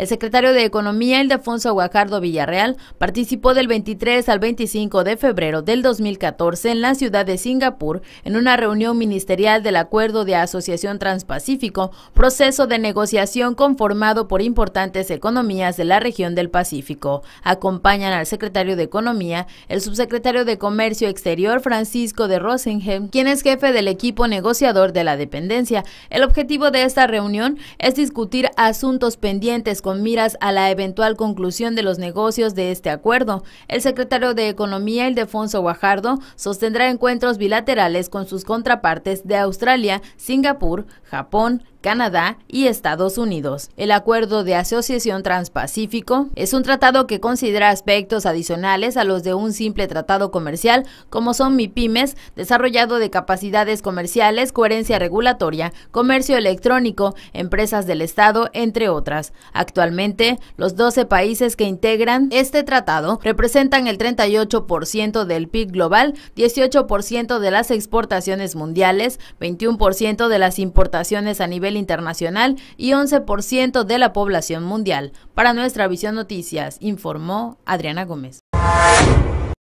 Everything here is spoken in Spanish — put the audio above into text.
El secretario de Economía, Ildefonso Guajardo Villarreal, participó del 23 al 25 de febrero del 2014 en la ciudad de Singapur en una reunión ministerial del Acuerdo de Asociación Transpacífico, proceso de negociación conformado por importantes economías de la región del Pacífico. Acompañan al secretario de Economía, el subsecretario de Comercio Exterior, Francisco de Rosenheim, quien es jefe del equipo negociador de la dependencia. El objetivo de esta reunión es discutir asuntos pendientes con miras a la eventual conclusión de los negocios de este acuerdo. El secretario de Economía, Ildefonso Guajardo, sostendrá encuentros bilaterales con sus contrapartes de Australia, Singapur, Japón, Canadá y Estados Unidos. El Acuerdo de Asociación Transpacífico es un tratado que considera aspectos adicionales a los de un simple tratado comercial, como son MIPIMES, desarrollado de capacidades comerciales, coherencia regulatoria, comercio electrónico, empresas del Estado, entre otras. Actualmente, los 12 países que integran este tratado representan el 38% del PIB global, 18% de las exportaciones mundiales, 21% de las importaciones a nivel internacional y 11% de la población mundial. Para nuestra visión noticias, informó Adriana Gómez.